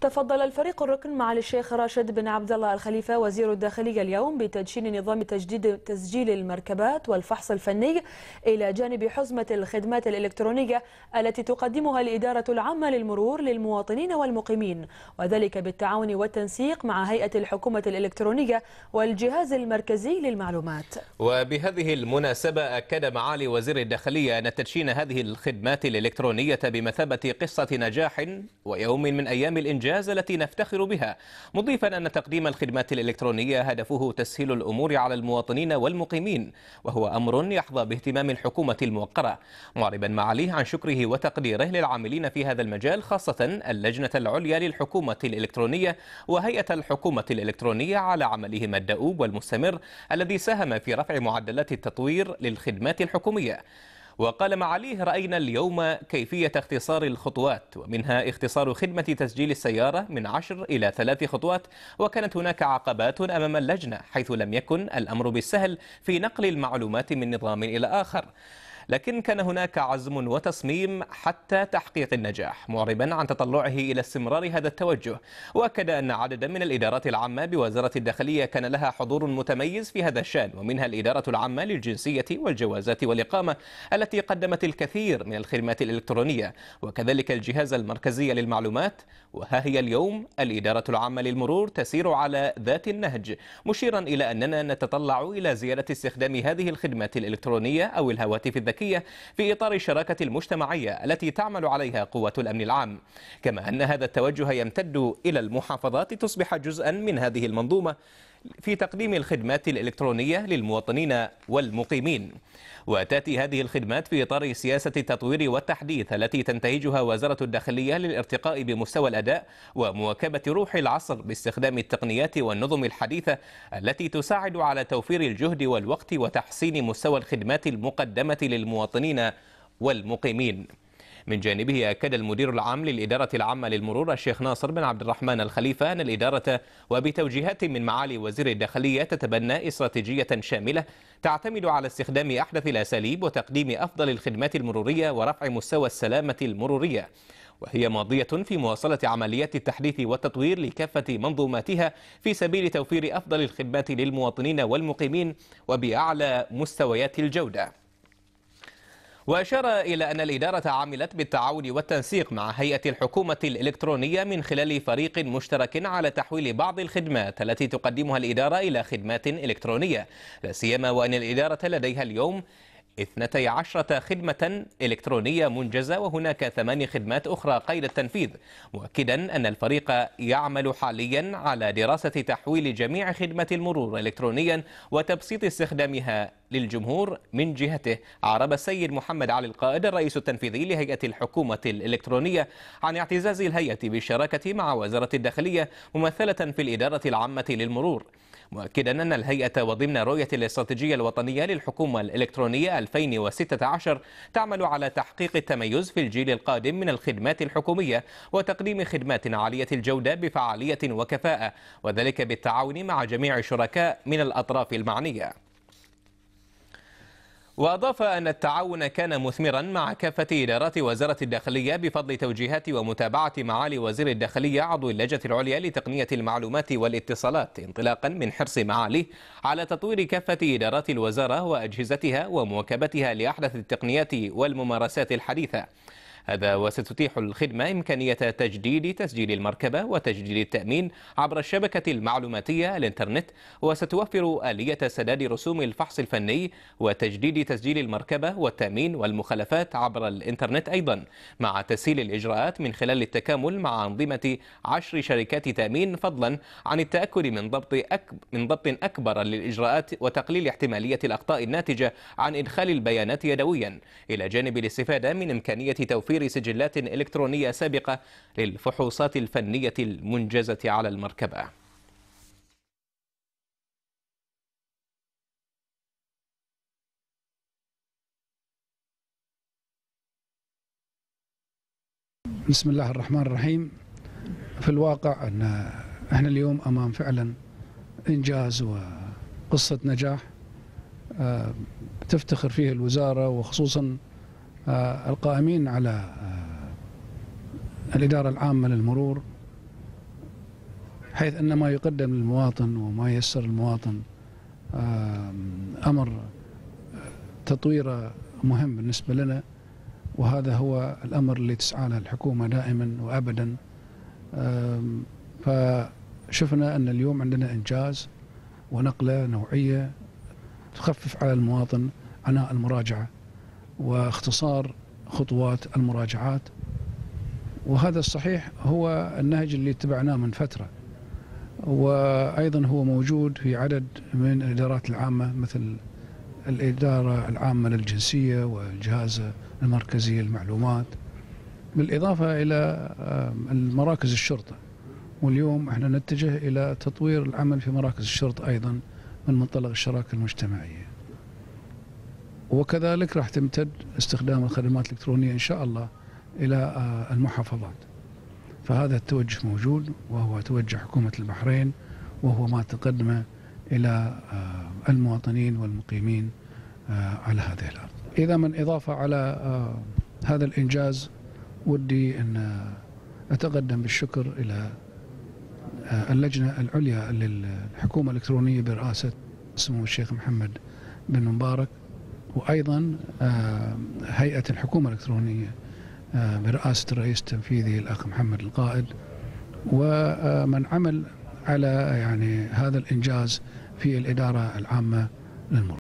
تفضل الفريق الركن مع الشيخ راشد بن عبد الله الخليفة وزير الداخلية اليوم بتدشين نظام تجديد تسجيل المركبات والفحص الفني إلى جانب حزمة الخدمات الإلكترونية التي تقدمها الإدارة العامة للمرور للمواطنين والمقيمين وذلك بالتعاون والتنسيق مع هيئة الحكومة الإلكترونية والجهاز المركزي للمعلومات وبهذه المناسبة أكد معالي وزير الداخلية أن تدشين هذه الخدمات الإلكترونية بمثابة قصة نجاح ويوم من أيام الإنجاز الإنجاز التي نفتخر بها مضيفا أن تقديم الخدمات الإلكترونية هدفه تسهيل الأمور على المواطنين والمقيمين وهو أمر يحظى باهتمام الحكومة الموقرة معربا معاليه عن شكره وتقديره للعاملين في هذا المجال خاصة اللجنة العليا للحكومة الإلكترونية وهيئة الحكومة الإلكترونية على عملهم الدؤوب والمستمر الذي ساهم في رفع معدلات التطوير للخدمات الحكومية وقال معاليه رأينا اليوم كيفية اختصار الخطوات ومنها اختصار خدمة تسجيل السيارة من عشر إلى ثلاث خطوات وكانت هناك عقبات أمام اللجنة حيث لم يكن الأمر بالسهل في نقل المعلومات من نظام إلى آخر لكن كان هناك عزم وتصميم حتى تحقيق النجاح معربا عن تطلعه إلى استمرار هذا التوجه وأكد أن عددا من الإدارات العامة بوزارة الداخلية كان لها حضور متميز في هذا الشأن ومنها الإدارة العامة للجنسية والجوازات والإقامة التي قدمت الكثير من الخدمات الإلكترونية وكذلك الجهاز المركزي للمعلومات وها هي اليوم الإدارة العامة للمرور تسير على ذات النهج مشيرا إلى أننا نتطلع إلى زيادة استخدام هذه الخدمات الإلكترونية أو الهواتف الذكية الذكية في إطار الشراكة المجتمعية التي تعمل عليها قوة الأمن العام كما أن هذا التوجه يمتد إلى المحافظات لتصبح جزءا من هذه المنظومة في تقديم الخدمات الإلكترونية للمواطنين والمقيمين وتأتي هذه الخدمات في إطار سياسة التطوير والتحديث التي تنتهجها وزارة الداخلية للارتقاء بمستوى الأداء ومواكبة روح العصر باستخدام التقنيات والنظم الحديثة التي تساعد على توفير الجهد والوقت وتحسين مستوى الخدمات المقدمة للمواطنين والمقيمين من جانبه أكد المدير العام للإدارة العامة للمرور الشيخ ناصر بن عبد الرحمن الخليفة أن الإدارة وبتوجيهات من معالي وزير الداخلية تتبنى استراتيجية شاملة تعتمد على استخدام أحدث الأساليب وتقديم أفضل الخدمات المرورية ورفع مستوى السلامة المرورية وهي ماضية في مواصلة عمليات التحديث والتطوير لكافة منظوماتها في سبيل توفير أفضل الخدمات للمواطنين والمقيمين وبأعلى مستويات الجودة وأشار إلى أن الإدارة عملت بالتعاون والتنسيق مع هيئة الحكومة الإلكترونية من خلال فريق مشترك على تحويل بعض الخدمات التي تقدمها الإدارة إلى خدمات إلكترونية لا سيما وأن الإدارة لديها اليوم اثنتي عشرة خدمة إلكترونية منجزة وهناك ثماني خدمات أخرى قيد التنفيذ مؤكدا أن الفريق يعمل حاليا على دراسة تحويل جميع خدمة المرور إلكترونيا وتبسيط استخدامها للجمهور من جهته عرب السيد محمد علي القائد الرئيس التنفيذي لهيئة الحكومة الإلكترونية عن اعتزاز الهيئة بالشراكة مع وزارة الداخلية ممثلة في الإدارة العامة للمرور مؤكدا أن الهيئة وضمن رؤية الاستراتيجية الوطنية للحكومة الإلكترونية 2016 تعمل على تحقيق التميز في الجيل القادم من الخدمات الحكومية وتقديم خدمات عالية الجودة بفعالية وكفاءة وذلك بالتعاون مع جميع الشركاء من الأطراف المعنية وأضاف أن التعاون كان مثمرا مع كافة إدارات وزارة الداخلية بفضل توجيهات ومتابعة معالي وزير الداخلية عضو اللجنة العليا لتقنية المعلومات والاتصالات انطلاقا من حرص معاليه على تطوير كافة إدارات الوزارة وأجهزتها ومواكبتها لأحدث التقنيات والممارسات الحديثة هذا وستتيح الخدمة إمكانية تجديد تسجيل المركبة وتجديد التأمين عبر الشبكة المعلوماتية الإنترنت وستوفر آلية سداد رسوم الفحص الفني وتجديد تسجيل المركبة والتأمين والمخالفات عبر الإنترنت أيضا مع تسهيل الإجراءات من خلال التكامل مع أنظمة عشر شركات تأمين فضلا عن التأكد من ضبط أكبر من ضبط أكبر للإجراءات وتقليل احتمالية الأخطاء الناتجة عن إدخال البيانات يدويا إلى جانب الاستفادة من إمكانية توفير تحضير سجلات إلكترونية سابقة للفحوصات الفنية المنجزة على المركبة بسم الله الرحمن الرحيم في الواقع أن احنا اليوم أمام فعلا إنجاز وقصة نجاح آه، تفتخر فيه الوزارة وخصوصا آه، القائمين على آه، الإدارة العامة للمرور حيث أن ما يقدم للمواطن وما يسر المواطن أمر آه، تطويره مهم بالنسبة لنا وهذا هو الأمر اللي تسعى له الحكومة دائما وأبدا فشفنا أن اليوم عندنا إنجاز ونقلة نوعية تخفف على المواطن عناء المراجعة واختصار خطوات المراجعات وهذا الصحيح هو النهج اللي اتبعناه من فترة وأيضا هو موجود في عدد من الإدارات العامة مثل الإدارة العامة للجنسية والجهاز المركزي للمعلومات بالإضافة إلى مراكز الشرطة واليوم احنا نتجه إلى تطوير العمل في مراكز الشرطة أيضا من منطلق الشراكة المجتمعية وكذلك راح تمتد استخدام الخدمات الإلكترونية إن شاء الله إلى آه، المحافظات فهذا التوجه موجود وهو توجه حكومة البحرين وهو ما تقدمه إلى آه، المواطنين والمقيمين آه، على هذه الأرض إذا من إضافة على هذا الإنجاز ودي أن أتقدم بالشكر إلى اللجنة العليا للحكومة الإلكترونية برئاسة سمو الشيخ محمد بن مبارك وأيضا آه، هيئة الحكومة الإلكترونية آه، برئاسة الرئيس التنفيذي الأخ محمد القائد ومن آه، عمل على يعني هذا الإنجاز في الإدارة العامة للمرور